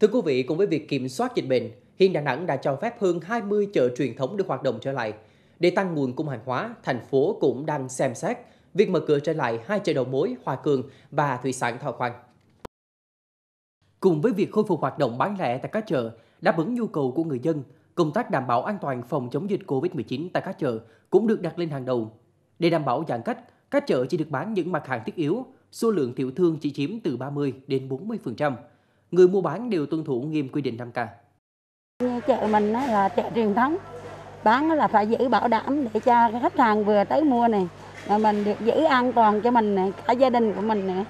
Thưa quý vị, cùng với việc kiểm soát dịch bệnh, hiện Đà Nẵng đã cho phép hơn 20 chợ truyền thống được hoạt động trở lại. Để tăng nguồn cung hàng hóa, thành phố cũng đang xem xét việc mở cửa trở lại hai chợ đầu mối Hòa Cường và Thủy sản Thọ Quang. Cùng với việc khôi phục hoạt động bán lẻ tại các chợ, đáp ứng nhu cầu của người dân, công tác đảm bảo an toàn phòng chống dịch COVID-19 tại các chợ cũng được đặt lên hàng đầu. Để đảm bảo giãn cách, các chợ chỉ được bán những mặt hàng thiết yếu, số lượng tiểu thương chỉ chiếm từ 30 đến 40% người mua bán đều tuân thủ nghiêm quy định 5K. Chợ mình là chợ truyền thống, bán là phải giữ bảo đảm để cho khách hàng vừa tới mua này, mà mình được giữ an toàn cho mình này, cả gia đình của mình nữa.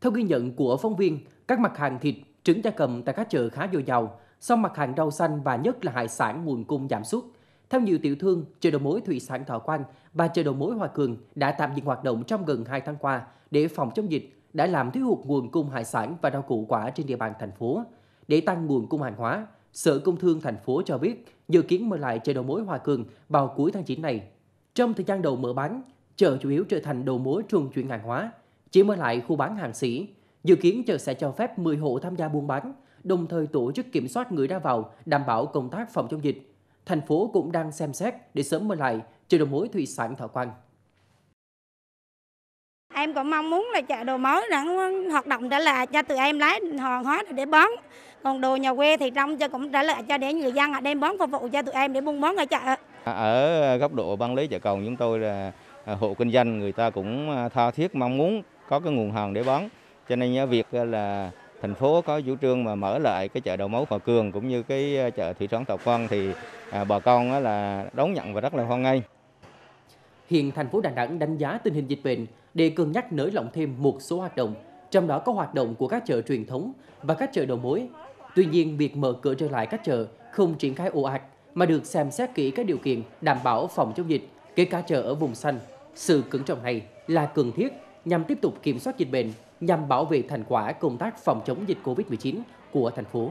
Theo ghi nhận của phóng viên, các mặt hàng thịt, trứng gia cầm tại các chợ khá dồi dào, song mặt hàng rau xanh và nhất là hải sản nguồn cung giảm sút. Theo nhiều tiểu thương, chợ đầu mối thủy sản Thọ Quang và chợ đầu mối Hòa Cường đã tạm dừng hoạt động trong gần 2 tháng qua để phòng chống dịch đã làm thiếu hụt nguồn cung hải sản và rau củ quả trên địa bàn thành phố. Để tăng nguồn cung hàng hóa, Sở Công Thương thành phố cho biết dự kiến mở lại chợ đầu mối Hòa Cường vào cuối tháng 9 này. Trong thời gian đầu mở bán, chợ chủ yếu trở thành đầu mối trung chuyển hàng hóa, chỉ mở lại khu bán hàng sỉ. Dự kiến chợ sẽ cho phép 10 hộ tham gia buôn bán, đồng thời tổ chức kiểm soát người ra vào, đảm bảo công tác phòng chống dịch. Thành phố cũng đang xem xét để sớm mở lại chợ đầu mối thủy sản Thọ Quang. Em cũng mong muốn là chợ đồ mối đã hoạt động trở lại cho tụi em lái hòn hóa để bón, Còn đồ nhà quê thì trong cho cũng trở lại cho để người dân ở đem bón phục vụ cho tụi em để buôn bán ở chợ. À, ở góc độ ban lý chợ cầu chúng tôi là à, hộ kinh doanh người ta cũng à, tha thiết mong muốn có cái nguồn hàng để bón, Cho nên việc là thành phố có chủ trương mà mở lại cái chợ đầu mối Hòa Cường cũng như cái chợ thị trấn Thọ Quang thì bà con là đón nhận và rất là hoan nghênh. Hiện thành phố Đà Nẵng đánh giá tình hình dịch bệnh để cân nhắc nới lỏng thêm một số hoạt động, trong đó có hoạt động của các chợ truyền thống và các chợ đầu mối. Tuy nhiên, việc mở cửa trở lại các chợ không triển khai ồ ạt mà được xem xét kỹ các điều kiện đảm bảo phòng chống dịch, kể cả chợ ở vùng xanh. Sự cẩn trọng này là cần thiết nhằm tiếp tục kiểm soát dịch bệnh, nhằm bảo vệ thành quả công tác phòng chống dịch COVID-19 của thành phố.